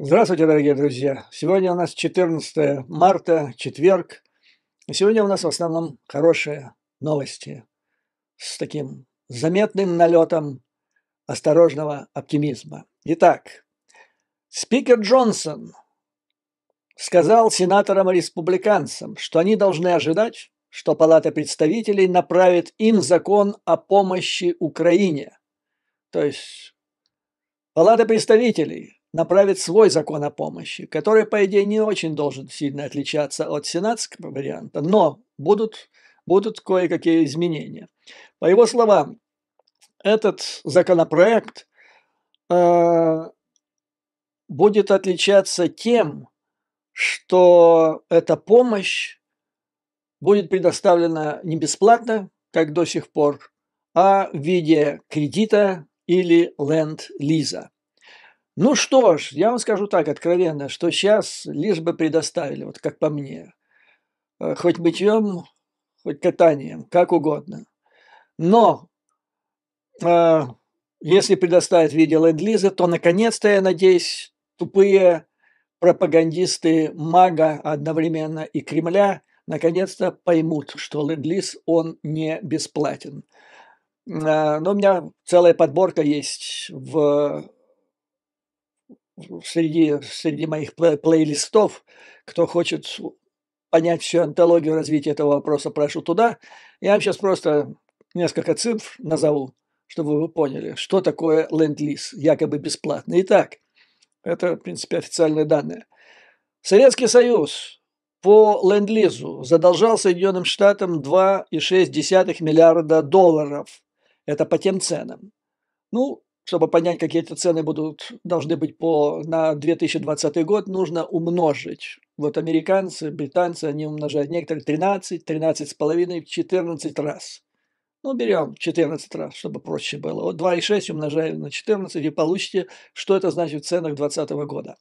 Здравствуйте, дорогие друзья! Сегодня у нас 14 марта, четверг. И сегодня у нас в основном хорошие новости с таким заметным налетом осторожного оптимизма. Итак, спикер Джонсон сказал сенаторам-республиканцам, что они должны ожидать, что Палата представителей направит им закон о помощи Украине. То есть Палата представителей – направит свой закон о помощи, который, по идее, не очень должен сильно отличаться от сенатского варианта, но будут, будут кое-какие изменения. По его словам, этот законопроект э, будет отличаться тем, что эта помощь будет предоставлена не бесплатно, как до сих пор, а в виде кредита или ленд-лиза – ну что ж, я вам скажу так откровенно, что сейчас лишь бы предоставили, вот как по мне, э, хоть мытьем, хоть катанием, как угодно. Но э, если предоставят в виде ленд то наконец-то, я надеюсь, тупые пропагандисты мага одновременно и Кремля наконец-то поймут, что ленд он не бесплатен. Э, но у меня целая подборка есть в среди, среди моих плей- плейлистов. Кто хочет понять всю антологию развития этого вопроса, прошу туда. Я вам сейчас просто несколько цифр назову, чтобы вы поняли, что такое ленд-лиз, якобы бесплатно. Итак, это, в принципе, официальные данные. Советский Союз по ленд-лизу задолжал Соединенным Штатам 2,6 миллиарда долларов. Это по тем ценам. Ну, чтобы понять, какие эти цены будут, должны быть по, на 2020 год, нужно умножить. Вот американцы, британцы, они умножают некоторые 13, 13 с половиной, 14 раз. Ну, берем 14 раз, чтобы проще было. Вот 2,6 умножаем на 14 и получите, что это значит в ценах 2020 года.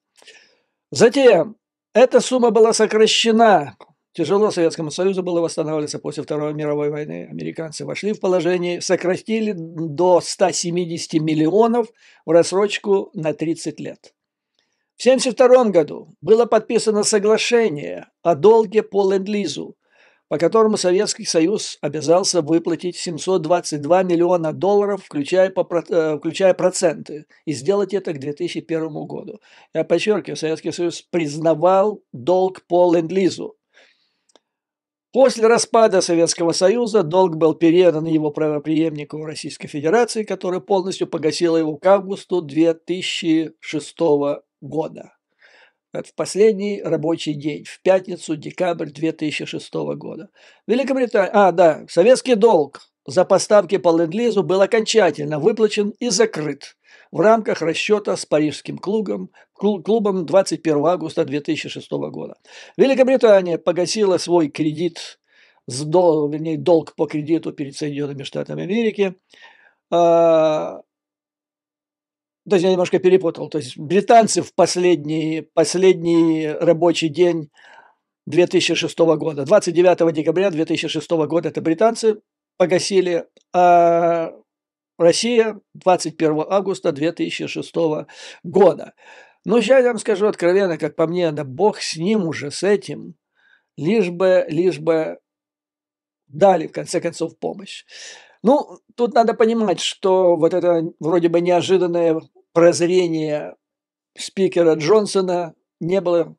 Затем эта сумма была сокращена Тяжело Советскому Союзу было восстанавливаться после Второй мировой войны. Американцы вошли в положение, сократили до 170 миллионов в рассрочку на 30 лет. В 1972 году было подписано соглашение о долге по Ленд-Лизу, по которому Советский Союз обязался выплатить 722 миллиона долларов, включая, по, э, включая проценты, и сделать это к 2001 году. Я подчеркиваю, Советский Союз признавал долг по ленд-лизу, После распада Советского Союза долг был передан его правоприемнику Российской Федерации, которая полностью погасила его к августу 2006 года. Это в последний рабочий день, в пятницу, декабрь 2006 года. Великобритания... А, да, советский долг за поставки по ленд был окончательно выплачен и закрыт в рамках расчета с Парижским клубом, клубом 21 августа 2006 года. Великобритания погасила свой кредит, вернее, долг по кредиту перед Соединенными Штатами Америки а, то есть я немножко перепутал, то есть британцы в последний, последний рабочий день 2006 года, 29 декабря 2006 года это британцы погасили, а Россия 21 августа 2006 года. Но сейчас я вам скажу откровенно, как по мне, да бог с ним уже, с этим. Лишь бы, лишь бы дали, в конце концов, помощь. Ну, тут надо понимать, что вот это вроде бы неожиданное прозрение спикера Джонсона не было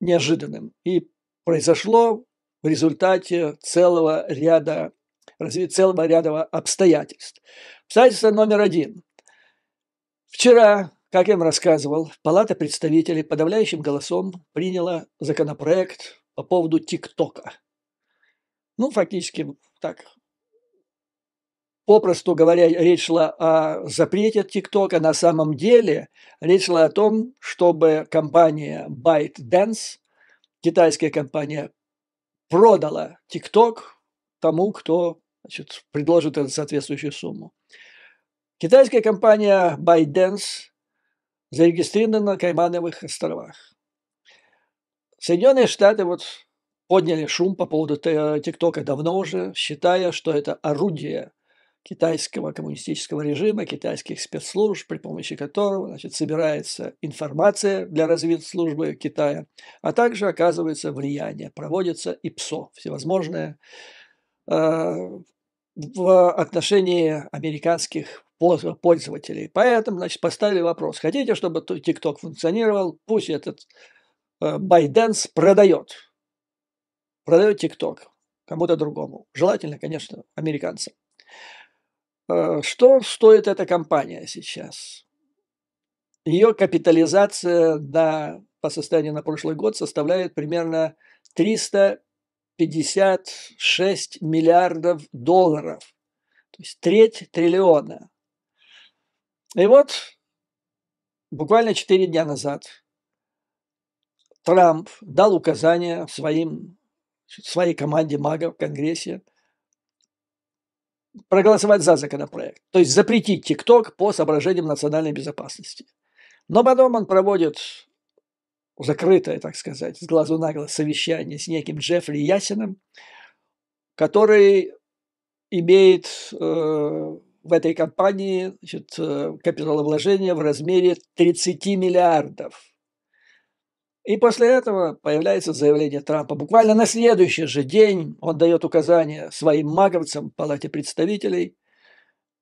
неожиданным и произошло в результате целого ряда целого ряда обстоятельств. Обстоятельство номер один. Вчера, как я вам рассказывал, Палата представителей подавляющим голосом приняла законопроект по поводу ТикТока. Ну, фактически так. Попросту говоря, речь шла о запрете ТикТока. На самом деле речь шла о том, чтобы компания ByteDance, китайская компания, продала ТикТок тому, кто значит, предложит эту соответствующую сумму. Китайская компания ByteDance зарегистрирована на Каймановых островах. Соединенные Штаты вот подняли шум по поводу ТикТока давно уже, считая, что это орудие китайского коммунистического режима, китайских спецслужб, при помощи которого значит, собирается информация для разведслужбы Китая, а также оказывается влияние, проводится ИПСО, всевозможное а, в отношении американских пользователей. Поэтому, значит, поставили вопрос, хотите, чтобы TikTok функционировал, пусть этот Байденс продает. Продает TikTok кому-то другому. Желательно, конечно, американцам. А, что стоит эта компания сейчас? Ее капитализация на, по состоянию на прошлый год составляет примерно 300 56 миллиардов долларов, то есть треть триллиона. И вот буквально 4 дня назад Трамп дал указание своим, своей команде магов в Конгрессе проголосовать за законопроект, то есть запретить ТикТок по соображениям национальной безопасности. Но потом он проводит закрытое, так сказать, с глазу на глаз совещание с неким Джеффри Ясиным, который имеет э, в этой компании значит, э, капиталовложение в размере 30 миллиардов. И после этого появляется заявление Трампа. Буквально на следующий же день он дает указание своим маговцам в Палате представителей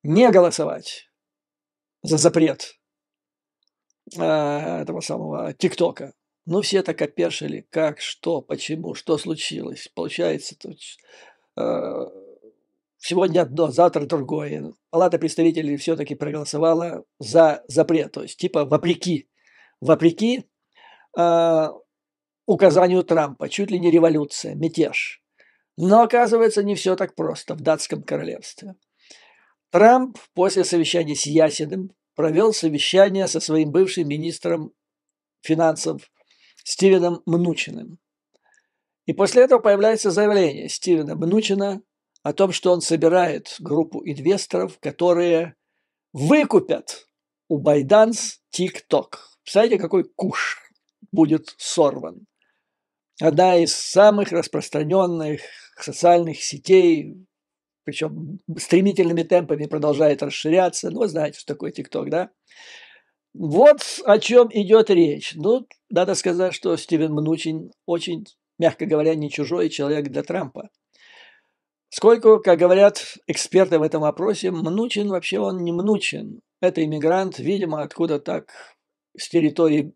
не голосовать за запрет э, этого самого ТикТока. Ну, все так опешили, как, что, почему, что случилось. Получается, тут, э, сегодня одно, завтра другое. Палата представителей все-таки проголосовала за запрет, то есть типа вопреки, вопреки э, указанию Трампа, чуть ли не революция, мятеж. Но оказывается, не все так просто в датском королевстве. Трамп после совещания с Ясиным провел совещание со своим бывшим министром финансов Стивеном Мнучиным. И после этого появляется заявление Стивена Мнучина о том, что он собирает группу инвесторов, которые выкупят у Байданс ТикТок. Представляете, какой куш будет сорван. Одна из самых распространенных социальных сетей, причем стремительными темпами продолжает расширяться. Ну, вы знаете, что такое ТикТок, да? Вот о чем идет речь. Ну, надо сказать, что Стивен Мнучин очень, мягко говоря, не чужой человек для Трампа. Сколько, как говорят эксперты в этом вопросе, Мнучин вообще он не Мнучин. Это иммигрант, видимо, откуда так с территории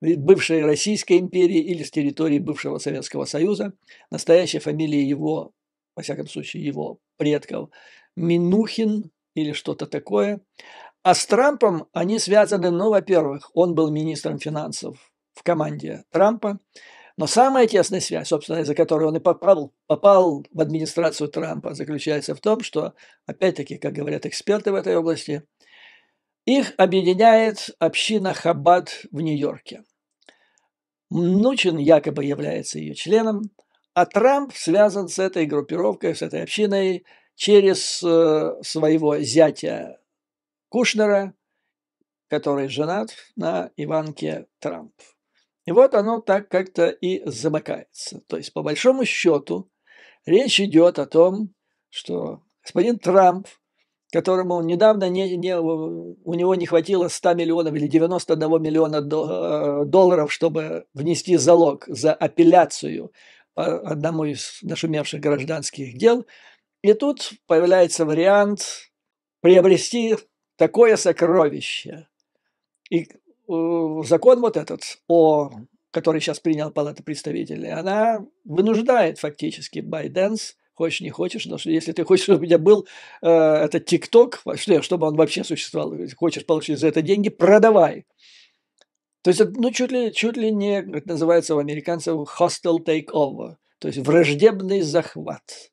бывшей Российской империи или с территории бывшего Советского Союза. Настоящая фамилия его, во всяком случае, его предков Минухин или что-то такое. А с Трампом они связаны, ну, во-первых, он был министром финансов в команде Трампа, но самая тесная связь, собственно, из-за которой он и попал, попал в администрацию Трампа, заключается в том, что, опять-таки, как говорят эксперты в этой области, их объединяет община Хаббат в Нью-Йорке. Мнучин, якобы является ее членом, а Трамп связан с этой группировкой, с этой общиной через э, своего зятя Кушнера, который женат на Иванке Трамп. И вот оно так как-то и замыкается. То есть, по большому счету, речь идет о том, что господин Трамп, которому недавно не, не, у него не хватило 100 миллионов или 91 миллиона э, долларов, чтобы внести залог за апелляцию по одному из нашумевших гражданских дел, и тут появляется вариант приобрести такое сокровище. И э, закон вот этот, о, который сейчас принял Палата представителей, она вынуждает фактически Байденс, хочешь не хочешь, но что если ты хочешь, чтобы у меня был э, этот ТикТок, чтобы он вообще существовал, э, хочешь получить за это деньги, продавай. То есть, ну, чуть ли, чуть ли не, как называется у американцев, hostile takeover, то есть враждебный захват.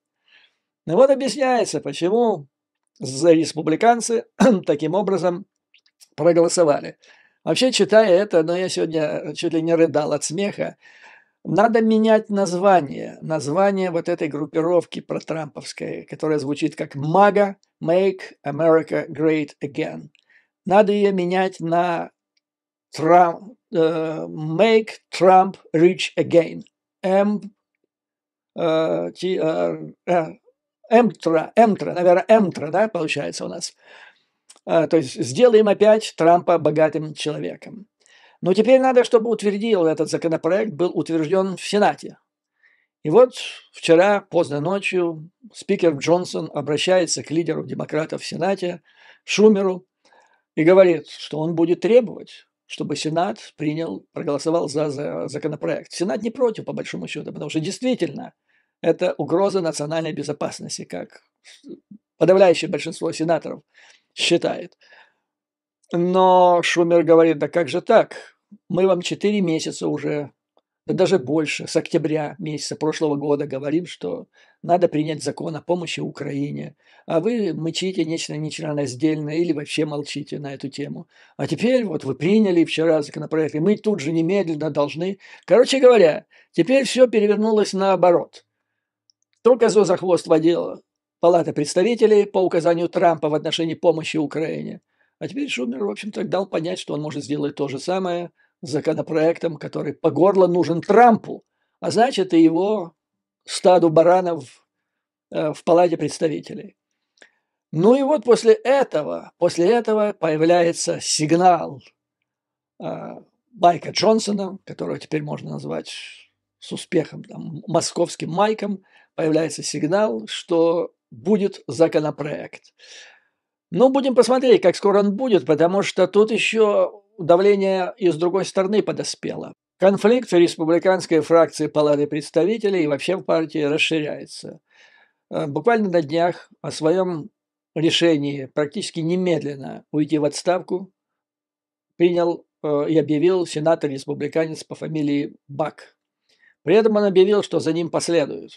Ну вот объясняется, почему за республиканцы таким образом проголосовали. Вообще, читая это, но ну, я сегодня чуть ли не рыдал от смеха, надо менять название, название вот этой группировки протрамповской, которая звучит как MAGA, Make America Great Again. Надо ее менять на Trump, uh, э, Make Trump Rich Again. M T R Эмтра, Эмтра, наверное, Эмтра, да, получается у нас. А, то есть сделаем опять Трампа богатым человеком. Но теперь надо, чтобы утвердил этот законопроект, был утвержден в Сенате. И вот вчера поздно ночью спикер Джонсон обращается к лидеру демократов в Сенате Шумеру и говорит, что он будет требовать, чтобы Сенат принял, проголосовал за, за законопроект. Сенат не против, по большому счету, потому что действительно – это угроза национальной безопасности, как подавляющее большинство сенаторов считает. Но Шумер говорит, да как же так? Мы вам 4 месяца уже, да даже больше, с октября месяца прошлого года говорим, что надо принять закон о помощи Украине. А вы мычите нечто нечленораздельное или вообще молчите на эту тему. А теперь вот вы приняли вчера законопроект, и мы тут же немедленно должны... Короче говоря, теперь все перевернулось наоборот – кто козу за хвост водила? Палата представителей по указанию Трампа в отношении помощи Украине. А теперь Шумер, в общем-то, дал понять, что он может сделать то же самое с законопроектом, который по горло нужен Трампу, а значит и его стаду баранов э, в Палате представителей. Ну и вот после этого, после этого появляется сигнал э, Майка Джонсона, которого теперь можно назвать с успехом там, московским Майком – появляется сигнал, что будет законопроект. Ну, будем посмотреть, как скоро он будет, потому что тут еще давление и с другой стороны подоспело. Конфликт в республиканской фракции Палаты представителей и вообще в партии расширяется. Э, буквально на днях о своем решении практически немедленно уйти в отставку принял э, и объявил сенатор-республиканец по фамилии Бак. При этом он объявил, что за ним последуют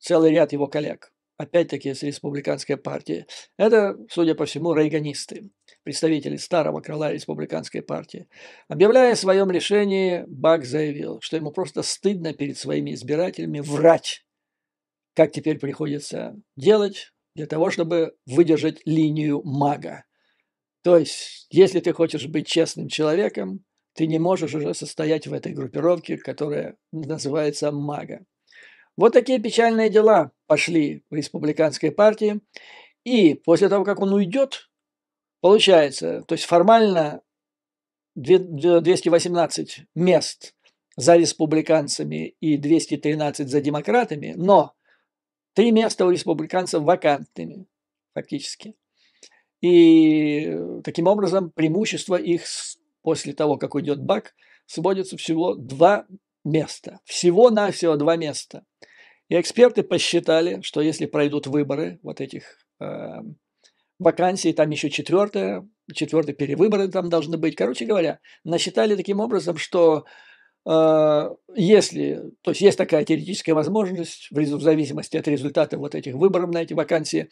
целый ряд его коллег, опять-таки с республиканской партии. Это, судя по всему, рейганисты, представители старого крыла республиканской партии. Объявляя о своем решении, Бак заявил, что ему просто стыдно перед своими избирателями врать, как теперь приходится делать для того, чтобы выдержать линию мага. То есть, если ты хочешь быть честным человеком, ты не можешь уже состоять в этой группировке, которая называется мага. Вот такие печальные дела пошли в республиканской партии. И после того, как он уйдет, получается, то есть формально 218 мест за республиканцами и 213 за демократами, но три места у республиканцев вакантными фактически. И таким образом преимущество их после того, как уйдет Бак, сводится всего два места. Всего-навсего два места – и эксперты посчитали, что если пройдут выборы вот этих э, вакансий, там еще четвертое, четвертые перевыборы там должны быть. Короче говоря, насчитали таким образом, что э, если, то есть есть такая теоретическая возможность, в, в зависимости от результата вот этих выборов на эти вакансии,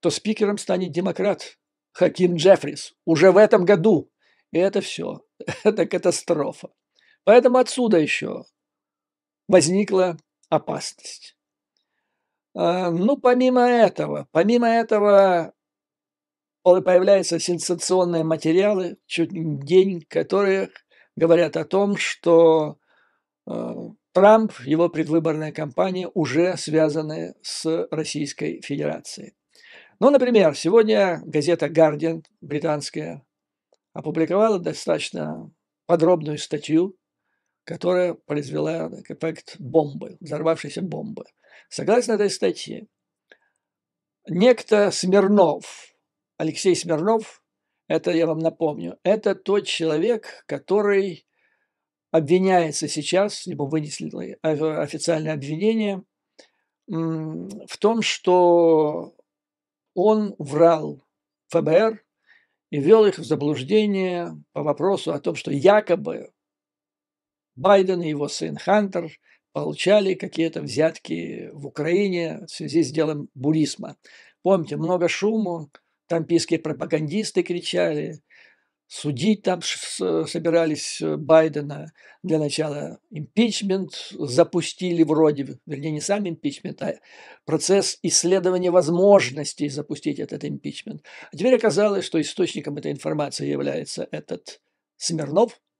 то спикером станет демократ Хаким Джеффрис уже в этом году. И это все, это катастрофа. Поэтому отсюда еще возникла опасность. А, ну, помимо этого, помимо этого появляются сенсационные материалы, чуть день которые говорят о том, что а, Трамп, его предвыборная кампания уже связаны с Российской Федерацией. Ну, например, сегодня газета «Гардиан» британская опубликовала достаточно подробную статью которая произвела эффект бомбы, взорвавшейся бомбы. Согласно этой статье, некто Смирнов, Алексей Смирнов, это я вам напомню, это тот человек, который обвиняется сейчас, ему вынесли э, официальное обвинение в том, что он врал ФБР и ввел их в заблуждение по вопросу о том, что якобы Байден и его сын Хантер получали какие-то взятки в Украине в связи с делом буризма. Помните, много шуму, трампийские пропагандисты кричали, судить там собирались э, Байдена. Для начала импичмент запустили вроде, вернее, не сам импичмент, а процесс исследования возможностей запустить этот импичмент. А теперь оказалось, что источником этой информации является этот Смирнов –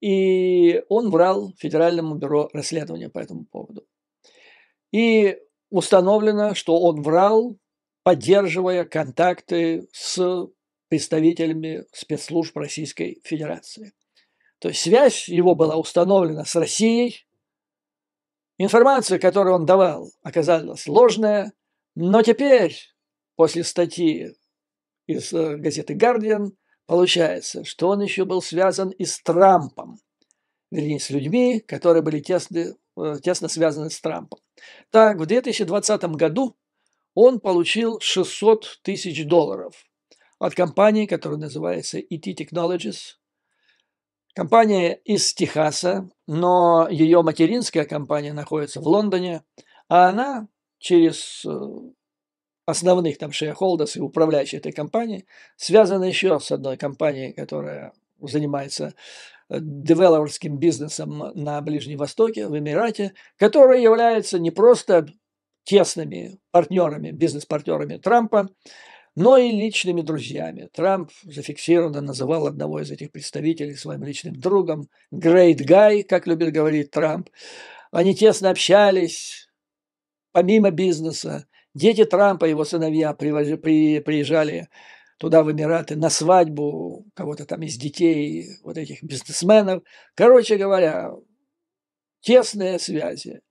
и он врал Федеральному бюро расследования по этому поводу. И установлено, что он врал, поддерживая контакты с представителями спецслужб Российской Федерации. То есть связь его была установлена с Россией. Информация, которую он давал, оказалась ложная. Но теперь, после статьи из э, газеты «Гардиан», Получается, что он еще был связан и с Трампом, вернее, с людьми, которые были тесно, э, тесно связаны с Трампом. Так, в 2020 году он получил 600 тысяч долларов от компании, которая называется ET Technologies. Компания из Техаса, но ее материнская компания находится в Лондоне, а она через э, основных там шейхолдерс и управляющих этой компании, связано еще с одной компанией, которая занимается э, девелоперским бизнесом на Ближнем Востоке, в Эмирате, которая является не просто тесными партнерами, бизнес-партнерами Трампа, но и личными друзьями. Трамп зафиксированно называл одного из этих представителей своим личным другом, great guy, как любит говорить Трамп. Они тесно общались, помимо бизнеса, Дети Трампа, его сыновья приезжали туда, в Эмираты, на свадьбу кого-то там из детей, вот этих бизнесменов. Короче говоря, тесные связи.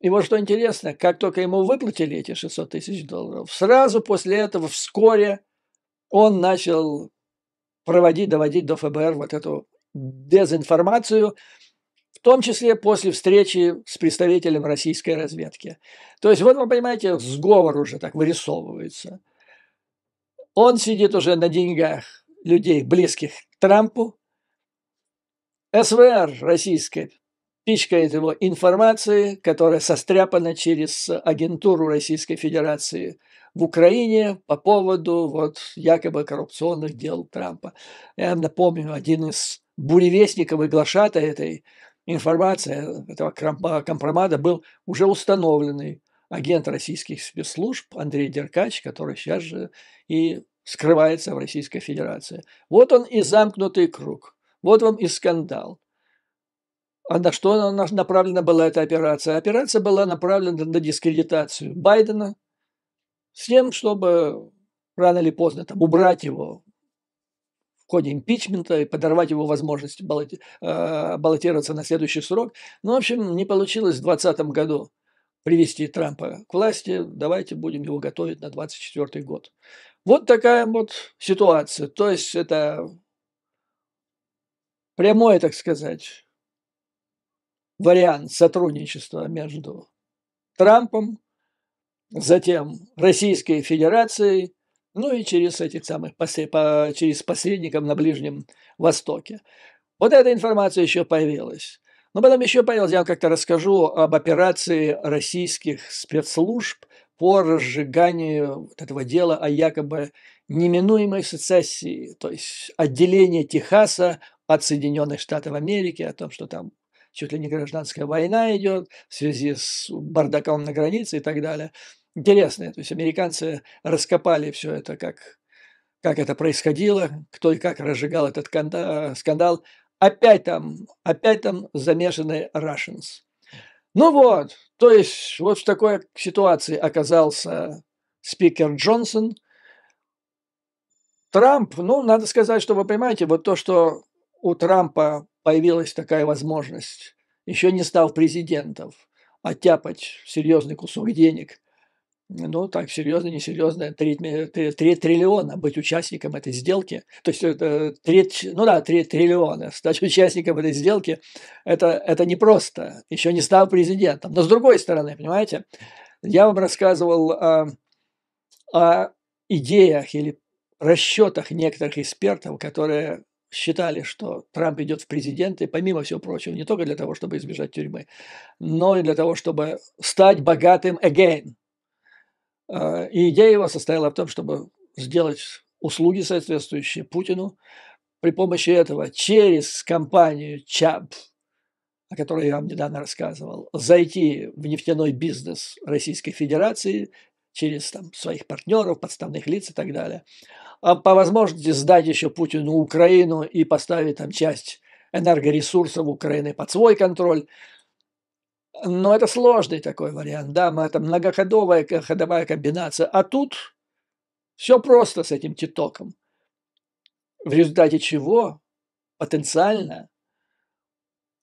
И вот что интересно, как только ему выплатили эти 600 тысяч долларов, сразу после этого, вскоре, он начал проводить, доводить до ФБР вот эту дезинформацию, том числе после встречи с представителем российской разведки. То есть вот вы понимаете, сговор уже так вырисовывается. Он сидит уже на деньгах людей, близких к Трампу. СВР российская пичкает его информацией, которая состряпана через агентуру Российской Федерации в Украине по поводу вот якобы коррупционных дел Трампа. Я напомню, один из буревестников и глашата этой информация этого компромата был уже установленный агент российских спецслужб Андрей Деркач, который сейчас же и скрывается в Российской Федерации. Вот он и замкнутый круг. Вот вам и скандал. А на что направлена была эта операция? Операция была направлена на дискредитацию Байдена с тем, чтобы рано или поздно там, убрать его ходе импичмента и подорвать его возможность э, баллотироваться на следующий срок. Ну, в общем, не получилось в 2020 году привести Трампа к власти. Давайте будем его готовить на 2024 год. Вот такая вот ситуация. То есть это прямое, так сказать, вариант сотрудничества между Трампом, затем Российской Федерацией – ну и через этих самых через посредников на Ближнем Востоке. Вот эта информация еще появилась. Но потом еще появилась, я вам как-то расскажу об операции российских спецслужб по разжиганию вот этого дела о якобы неминуемой сецессии, то есть отделение Техаса от Соединенных Штатов Америки, о том, что там чуть ли не гражданская война идет в связи с бардаком на границе и так далее – интересное. То есть американцы раскопали все это, как, как это происходило, кто и как разжигал этот скандал. Опять там, опять там замешаны Russians. Ну вот, то есть вот в такой ситуации оказался спикер Джонсон. Трамп, ну, надо сказать, что вы понимаете, вот то, что у Трампа появилась такая возможность, еще не стал президентом, оттяпать серьезный кусок денег – ну, так, серьезно, несерьезно, три э, три 3 триллиона быть участником этой сделки. То есть, это три ну да, три триллиона стать участником этой сделки, это, это непросто, еще не став президентом. Но с другой стороны, понимаете, я вам рассказывал о, о идеях или расчетах некоторых экспертов, которые считали, что Трамп идет в президенты, помимо всего прочего, не только для того, чтобы избежать тюрьмы, но и для того, чтобы стать богатым again – а, и идея его состояла в том, чтобы сделать услуги соответствующие Путину при помощи этого через компанию ЧАП, о которой я вам недавно рассказывал, зайти в нефтяной бизнес Российской Федерации через там, своих партнеров, подставных лиц и так далее. А по возможности сдать еще Путину Украину и поставить там часть энергоресурсов Украины под свой контроль. Но это сложный такой вариант, да, это многоходовая ходовая комбинация. А тут все просто с этим титоком. В результате чего потенциально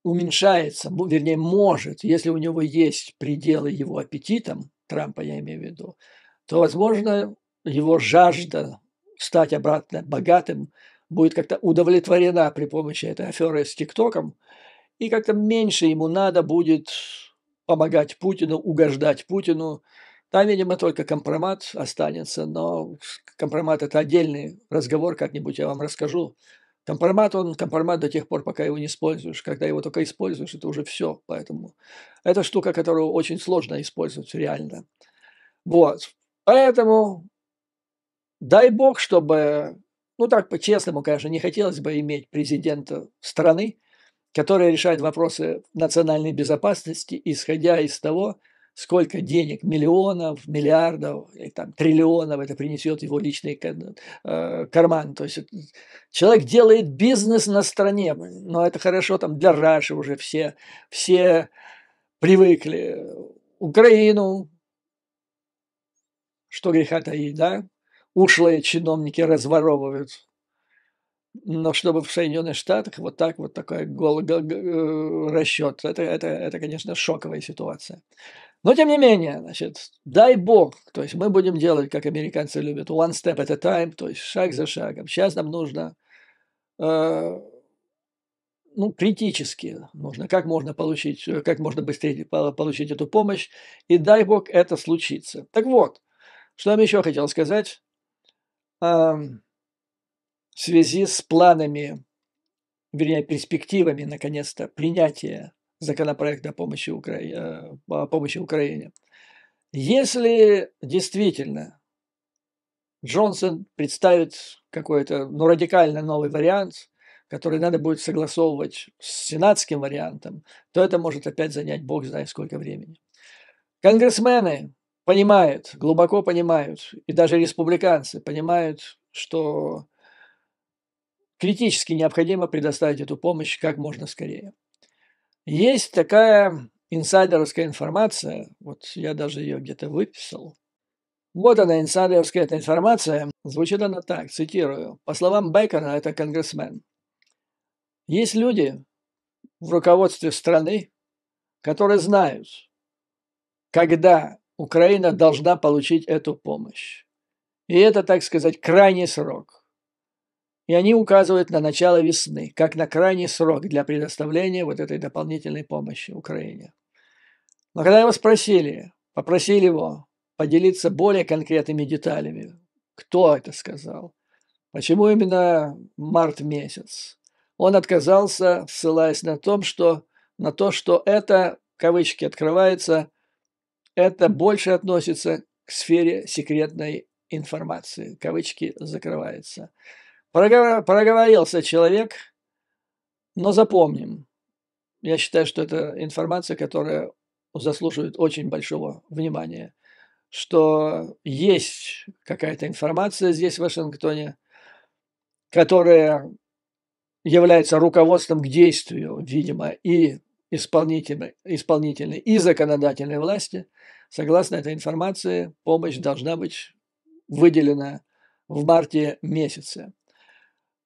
уменьшается, вернее, может, если у него есть пределы его аппетитам, Трампа я имею в виду, то, возможно, его жажда стать обратно богатым будет как-то удовлетворена при помощи этой аферы с ТикТоком, и как-то меньше ему надо будет помогать Путину, угождать Путину. Там, видимо, только компромат останется, но компромат – это отдельный разговор, как-нибудь я вам расскажу. Компромат, он компромат до тех пор, пока его не используешь. Когда его только используешь, это уже все. Поэтому это штука, которую очень сложно использовать реально. Вот. Поэтому дай бог, чтобы, ну так по-честному, конечно, не хотелось бы иметь президента страны, которая решает вопросы национальной безопасности, исходя из того, сколько денег, миллионов, миллиардов, или, там, триллионов это принесет его личный э, карман. То есть человек делает бизнес на стране, но это хорошо, там для Раши уже все, все привыкли. Украину, что греха таить, да? Ушлые чиновники разворовывают но чтобы в Соединенных Штатах вот так вот такой гол, гол, э, расчет, это, это, это, конечно, шоковая ситуация. Но тем не менее, значит, дай бог, то есть мы будем делать, как американцы любят, one step at a time, то есть шаг за шагом. Сейчас нам нужно, э, ну, критически нужно, как можно получить, э, как можно быстрее получить эту помощь, и дай бог это случится. Так вот, что я еще хотел сказать. Э, в связи с планами, вернее, перспективами, наконец-то, принятия законопроекта о помощи, Укра... Э, о помощи Украине. Если действительно Джонсон представит какой-то ну, радикально новый вариант, который надо будет согласовывать с сенатским вариантом, то это может опять занять бог знает сколько времени. Конгрессмены понимают, глубоко понимают, и даже республиканцы понимают, что критически необходимо предоставить эту помощь как можно скорее. Есть такая инсайдерская информация, вот я даже ее где-то выписал. Вот она, инсайдерская эта информация, звучит она так, цитирую. По словам Бекона, это конгрессмен. Есть люди в руководстве страны, которые знают, когда Украина должна получить эту помощь. И это, так сказать, крайний срок и они указывают на начало весны, как на крайний срок для предоставления вот этой дополнительной помощи Украине. Но когда его спросили, попросили его поделиться более конкретными деталями, кто это сказал, почему именно март месяц, он отказался, ссылаясь на, том, что, на то, что это, кавычки открывается, это больше относится к сфере секретной информации, кавычки закрываются. Проговорился человек, но запомним. Я считаю, что это информация, которая заслуживает очень большого внимания, что есть какая-то информация здесь, в Вашингтоне, которая является руководством к действию, видимо, и исполнительной, исполнительной и законодательной власти. Согласно этой информации, помощь должна быть выделена в марте месяце.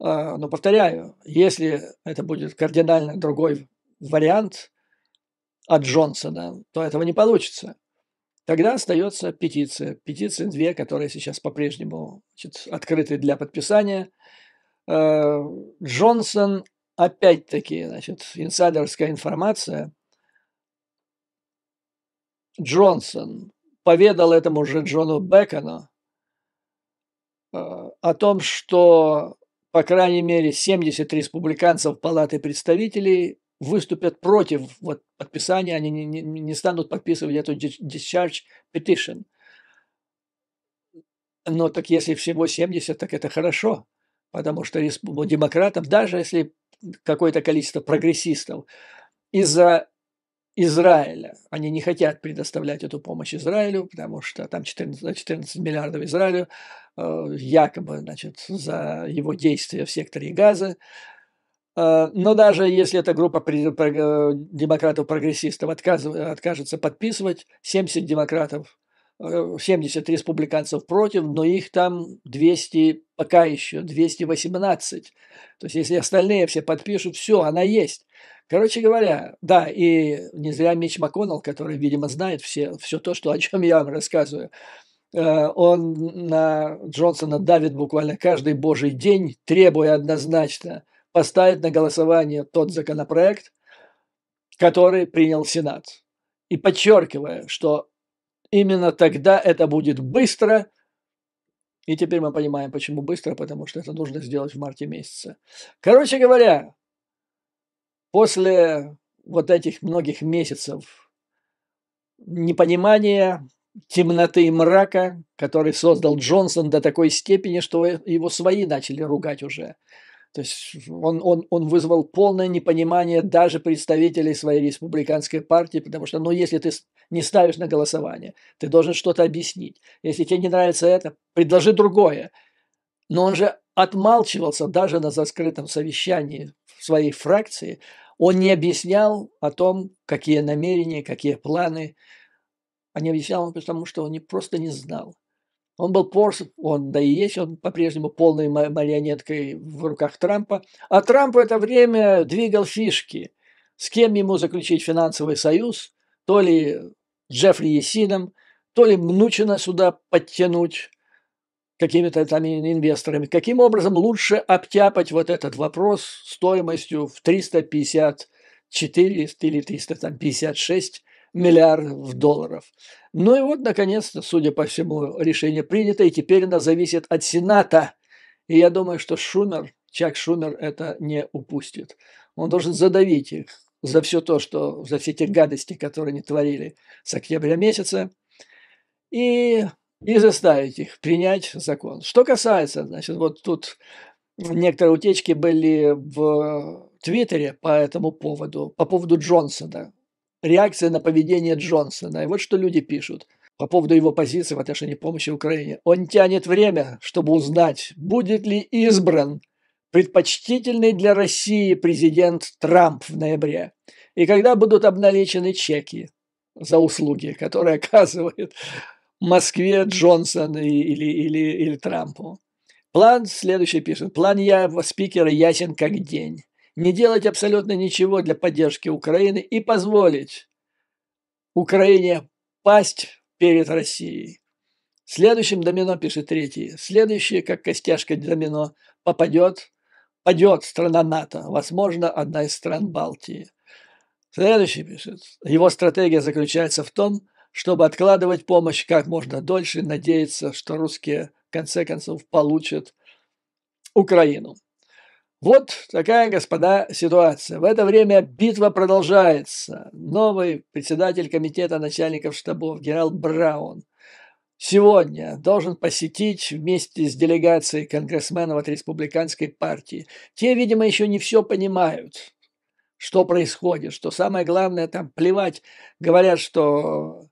А, но повторяю, если это будет кардинально другой вариант от Джонсона, то этого не получится. Тогда остается петиция. Петиции две, которые сейчас по-прежнему открыты для подписания. А, Джонсон, опять-таки, значит, инсайдерская информация. Джонсон поведал этому же Джону Бекону а, о том, что по крайней мере, 70 республиканцев Палаты представителей выступят против вот, подписания, они не, не, не станут подписывать эту discharge petition. Но так если всего 70, так это хорошо, потому что демократам, даже если какое-то количество прогрессистов, из-за Израиля. Они не хотят предоставлять эту помощь Израилю, потому что там 14, 14 миллиардов Израилю э, якобы значит, за его действия в секторе газа. Э, но даже если эта группа э, демократов-прогрессистов откажется подписывать, 70 демократов 70 э, республиканцев против, но их там 200, пока еще 218. То есть, если остальные все подпишут, все, она есть. Короче говоря, да, и не зря Мич МакКоннелл, который, видимо, знает все, все то, что, о чем я вам рассказываю, э, он на Джонсона давит буквально каждый божий день, требуя однозначно поставить на голосование тот законопроект, который принял Сенат. И подчеркивая, что именно тогда это будет быстро, и теперь мы понимаем, почему быстро, потому что это нужно сделать в марте месяце. Короче говоря, После вот этих многих месяцев непонимания, темноты и мрака, который создал Джонсон до такой степени, что его свои начали ругать уже. То есть он, он, он вызвал полное непонимание даже представителей своей республиканской партии, потому что, ну, если ты не ставишь на голосование, ты должен что-то объяснить. Если тебе не нравится это, предложи другое. Но он же отмалчивался даже на закрытом совещании своей фракции, он не объяснял о том, какие намерения, какие планы. Он а не объяснял, потому что он просто не знал. Он был порс, он да и есть, он по-прежнему полной марионеткой в руках Трампа. А Трамп в это время двигал фишки. С кем ему заключить финансовый союз? То ли Джеффри Есином, то ли Мнучина сюда подтянуть – какими-то там инвесторами, каким образом лучше обтяпать вот этот вопрос стоимостью в 354 или 356 миллиардов долларов. Ну и вот, наконец-то, судя по всему, решение принято, и теперь оно зависит от Сената. И я думаю, что Шумер, Чак Шумер это не упустит. Он должен задавить их за все то, что, за все те гадости, которые они творили с октября месяца. И и заставить их принять закон. Что касается, значит, вот тут некоторые утечки были в Твиттере по этому поводу, по поводу Джонсона, реакция на поведение Джонсона. И вот что люди пишут по поводу его позиции в отношении помощи Украине. Он тянет время, чтобы узнать, будет ли избран предпочтительный для России президент Трамп в ноябре, и когда будут обналичены чеки за услуги, которые оказывает Москве Джонсон и, или, или, или Трампу. План следующий пишет. План я спикера ясен как день. Не делать абсолютно ничего для поддержки Украины и позволить Украине пасть перед Россией. Следующим домино, пишет третий, следующее, как костяшка домино, попадет, падет страна НАТО, возможно, одна из стран Балтии. Следующий пишет. Его стратегия заключается в том, чтобы откладывать помощь как можно дольше, надеяться, что русские в конце концов получат Украину. Вот такая, господа, ситуация. В это время битва продолжается. Новый председатель комитета начальников штабов генерал Браун сегодня должен посетить вместе с делегацией конгрессменов от республиканской партии. Те, видимо, еще не все понимают, что происходит, что самое главное там плевать. Говорят, что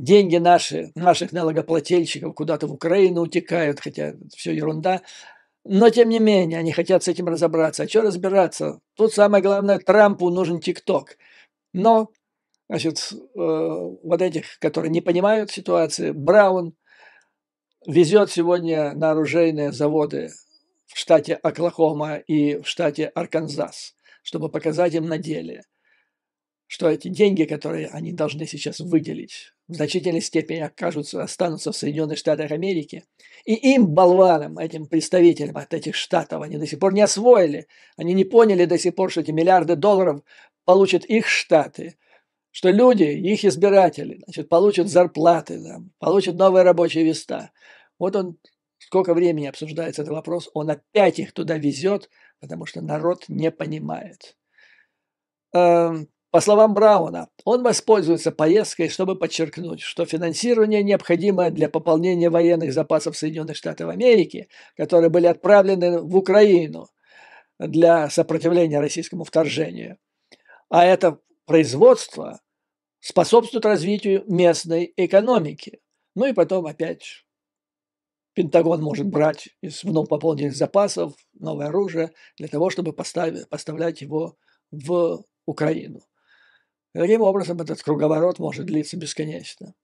деньги наши, наших налогоплательщиков куда-то в Украину утекают, хотя все ерунда. Но, тем не менее, они хотят с этим разобраться. А что разбираться? Тут самое главное, Трампу нужен ТикТок. Но, значит, э, вот этих, которые не понимают ситуации, Браун везет сегодня на оружейные заводы в штате Оклахома и в штате Арканзас, чтобы показать им на деле – что эти деньги, которые они должны сейчас выделить, в значительной степени окажутся, останутся в Соединенных Штатах Америки. И им, болванам, этим представителям от этих штатов, они до сих пор не освоили, они не поняли до сих пор, что эти миллиарды долларов получат их штаты, что люди, их избиратели, значит, получат зарплаты, там, получат новые рабочие места. Вот он, сколько времени обсуждается этот вопрос, он опять их туда везет, потому что народ не понимает. Эм, по словам Брауна, он воспользуется поездкой, чтобы подчеркнуть, что финансирование, необходимое для пополнения военных запасов Соединенных Штатов Америки, которые были отправлены в Украину для сопротивления российскому вторжению, а это производство способствует развитию местной экономики. Ну и потом опять Пентагон может брать из вновь пополненных запасов новое оружие для того, чтобы поставить, поставлять его в Украину. Таким образом, этот круговорот может длиться бесконечно.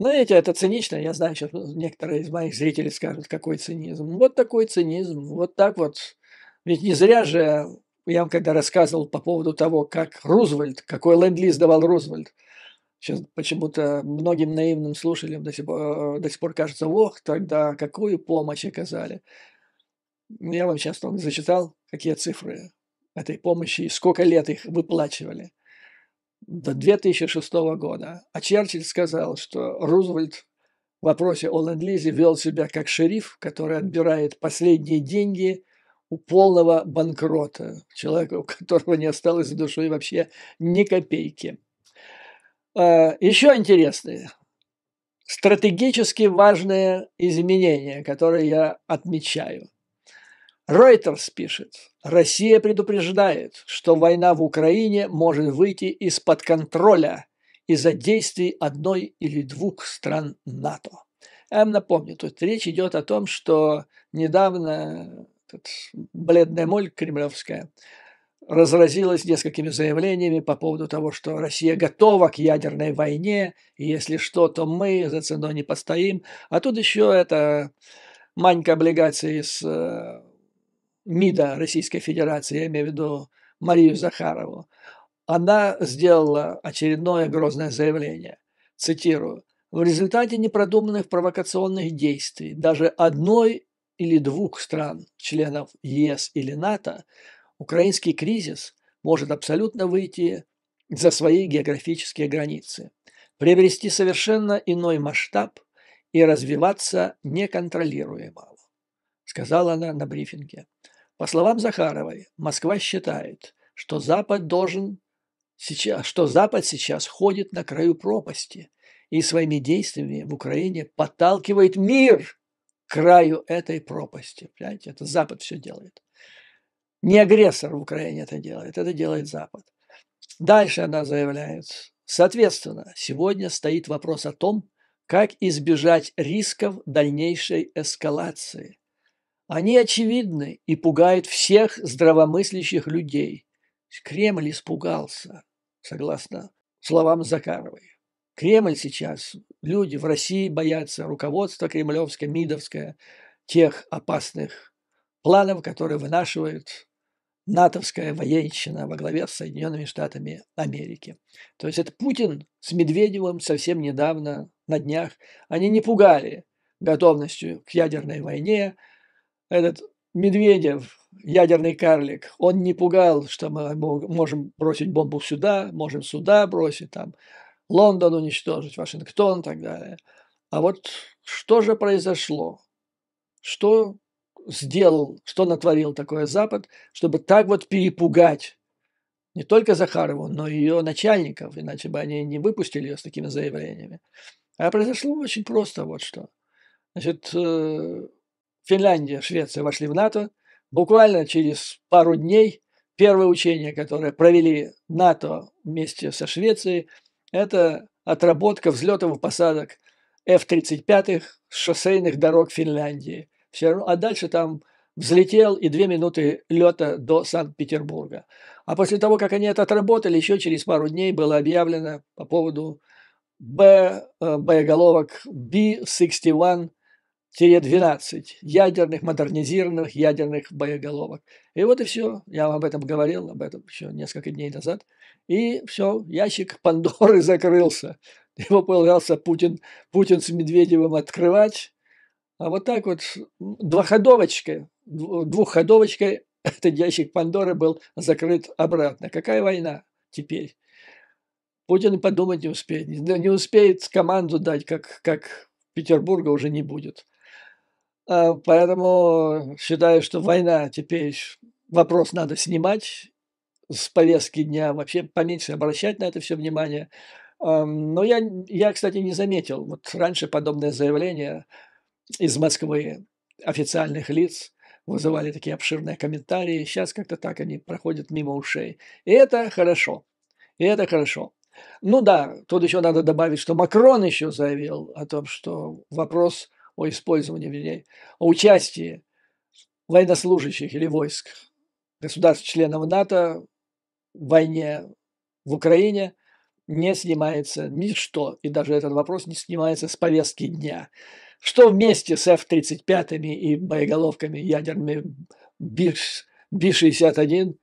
Знаете, ну, это цинично. Я знаю, что некоторые из моих зрителей скажут, какой цинизм. Вот такой цинизм, вот так вот. Ведь не зря же я вам когда рассказывал по поводу того, как Рузвельт, какой ленд давал Рузвельт, Сейчас почему-то многим наивным слушателям до сих, пор, э, до сих пор кажется, ох, тогда какую помощь оказали. Я вам сейчас только зачитал, какие цифры этой помощи и сколько лет их выплачивали до 2006 года. А Черчилль сказал, что Рузвельт в вопросе о ленд вел себя как шериф, который отбирает последние деньги у полного банкрота, человека, у которого не осталось за душой вообще ни копейки. А, Еще интересные, стратегически важные изменения, которые я отмечаю. Reuters пишет – Россия предупреждает, что война в Украине может выйти из-под контроля из-за действий одной или двух стран НАТО. Я вам эм, напомню, тут речь идет о том, что недавно этот, бледная моль кремлевская разразилась несколькими заявлениями по поводу того, что Россия готова к ядерной войне, и если что, то мы за ценой не постоим. А тут еще это манька облигаций с э, МИДа Российской Федерации, я имею в виду Марию Захарову, она сделала очередное грозное заявление. Цитирую. В результате непродуманных провокационных действий даже одной или двух стран, членов ЕС или НАТО, украинский кризис может абсолютно выйти за свои географические границы, приобрести совершенно иной масштаб и развиваться неконтролируемо, сказала она на брифинге. По словам Захаровой, Москва считает, что Запад должен сейчас, что Запад сейчас ходит на краю пропасти и своими действиями в Украине подталкивает мир к краю этой пропасти. Понимаете, это Запад все делает. Не агрессор в Украине это делает, это делает Запад. Дальше она заявляет, соответственно, сегодня стоит вопрос о том, как избежать рисков дальнейшей эскалации – они очевидны и пугают всех здравомыслящих людей. Кремль испугался, согласно словам Закаровой. Кремль сейчас, люди в России боятся руководства кремлевское, мидовское, тех опасных планов, которые вынашивают натовская военщина во главе с Соединенными Штатами Америки. То есть это Путин с Медведевым совсем недавно, на днях, они не пугали готовностью к ядерной войне, этот Медведев, ядерный карлик, он не пугал, что мы можем бросить бомбу сюда, можем сюда бросить, там, Лондон уничтожить, Вашингтон и так далее. А вот что же произошло? Что сделал, что натворил такое Запад, чтобы так вот перепугать не только Захарову, но и ее начальников, иначе бы они не выпустили ее с такими заявлениями. А произошло очень просто вот что. Значит, э, Финляндия, Швеция вошли в НАТО. Буквально через пару дней первое учение, которое провели НАТО вместе со Швецией, это отработка взлетов и посадок F-35 шоссейных дорог Финляндии. Все равно, а дальше там взлетел и две минуты лета до Санкт-Петербурга. А после того, как они это отработали, еще через пару дней было объявлено по поводу Б, э, боеголовок B-61 Серия 12 ядерных, модернизированных ядерных боеголовок. И вот и все. Я вам об этом говорил, об этом еще несколько дней назад. И все, ящик Пандоры закрылся. Его пытался Путин, Путин с Медведевым открывать. А вот так вот двухходовочкой, двухходовочкой этот ящик Пандоры был закрыт обратно. Какая война теперь? Путин подумать не успеет. Не успеет команду дать, как, как Петербурга уже не будет. А, поэтому считаю, что война теперь вопрос надо снимать с повестки дня, вообще поменьше обращать на это все внимание. Но я, я, кстати, не заметил, вот раньше подобное заявление из Москвы официальных лиц вызывали такие обширные комментарии, сейчас как-то так они проходят мимо ушей. И это хорошо, и это хорошо. Ну да, тут еще надо добавить, что Макрон еще заявил о том, что вопрос о использовании, вернее, о участии военнослужащих или войск государств-членов НАТО в войне в Украине не снимается ничто, и даже этот вопрос не снимается с повестки дня. Что вместе с F-35 и боеголовками ядерными Би-61,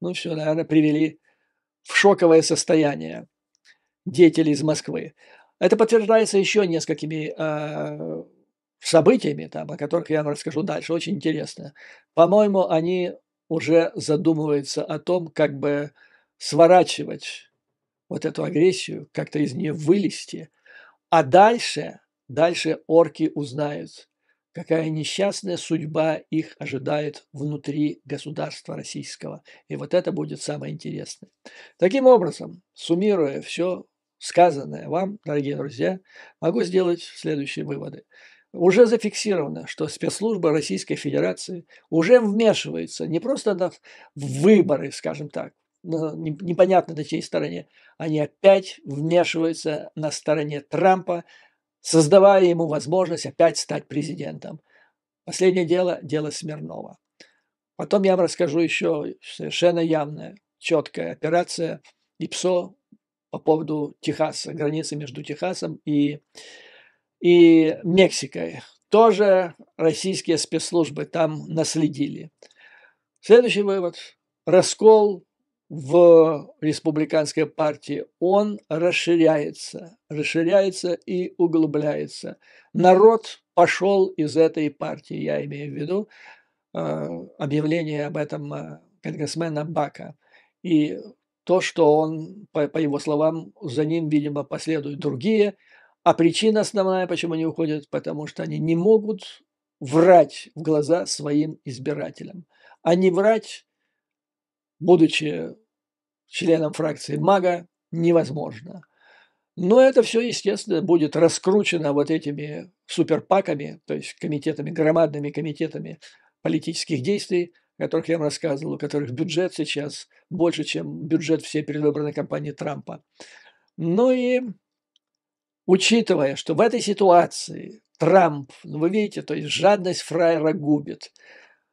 ну все, наверное, привели в шоковое состояние деятелей из Москвы. Это подтверждается еще несколькими э, событиями, там, о которых я вам расскажу дальше, очень интересно. По-моему, они уже задумываются о том, как бы сворачивать вот эту агрессию, как-то из нее вылезти. А дальше, дальше орки узнают, какая несчастная судьба их ожидает внутри государства российского. И вот это будет самое интересное. Таким образом, суммируя все сказанное вам, дорогие друзья, могу сделать следующие выводы – уже зафиксировано, что спецслужба Российской Федерации уже вмешивается не просто в выборы, скажем так, непонятно на чьей стороне, они опять вмешиваются на стороне Трампа, создавая ему возможность опять стать президентом. Последнее дело – дело Смирнова. Потом я вам расскажу еще совершенно явная, четкая операция ИПСО по поводу Техаса, границы между Техасом и и Мексикой. Тоже российские спецслужбы там наследили. Следующий вывод. Раскол в республиканской партии, он расширяется, расширяется и углубляется. Народ пошел из этой партии, я имею в виду э, объявление об этом э, конгрессмена Бака. И то, что он, по, по его словам, за ним, видимо, последуют другие – а причина основная, почему они уходят, потому что они не могут врать в глаза своим избирателям. А не врать, будучи членом фракции МАГА, невозможно. Но это все, естественно, будет раскручено вот этими суперпаками, то есть комитетами, громадными комитетами политических действий, о которых я вам рассказывал, у которых бюджет сейчас больше, чем бюджет всей предвыборной кампании Трампа. Ну и учитывая, что в этой ситуации Трамп, ну вы видите, то есть жадность фраера губит,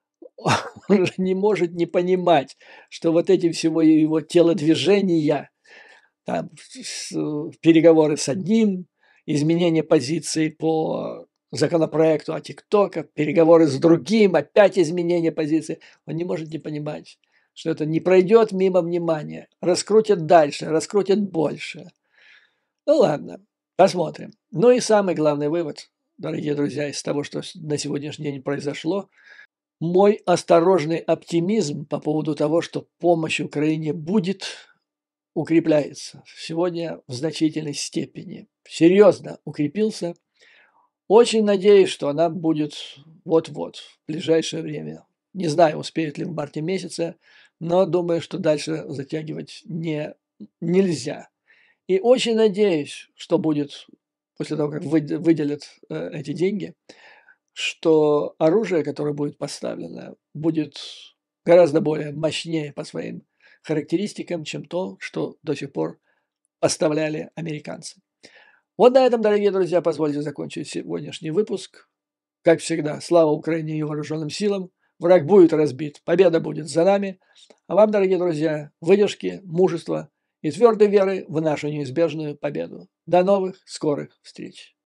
он же не может не понимать, что вот эти всего его телодвижения, там, э, переговоры с одним, изменение позиции по законопроекту о ТикТоке, переговоры с другим, опять изменение позиции. Он не может не понимать, что это не пройдет мимо внимания. Раскрутят дальше, раскрутят больше. Ну ладно. Посмотрим. Ну и самый главный вывод, дорогие друзья, из того, что на сегодняшний день произошло, мой осторожный оптимизм по поводу того, что помощь Украине будет, укрепляется. Сегодня в значительной степени. Серьезно укрепился. Очень надеюсь, что она будет вот-вот, в ближайшее время. Не знаю, успеют ли в марте месяце, но думаю, что дальше затягивать не, нельзя. И очень надеюсь, что будет после того, как выделят э, эти деньги, что оружие, которое будет поставлено, будет гораздо более мощнее по своим характеристикам, чем то, что до сих пор поставляли американцы. Вот на этом, дорогие друзья, позвольте закончить сегодняшний выпуск. Как всегда, слава Украине и вооруженным силам. Враг будет разбит, победа будет за нами. А вам, дорогие друзья, выдержки, мужества – и твердой веры в нашу неизбежную победу. До новых скорых встреч!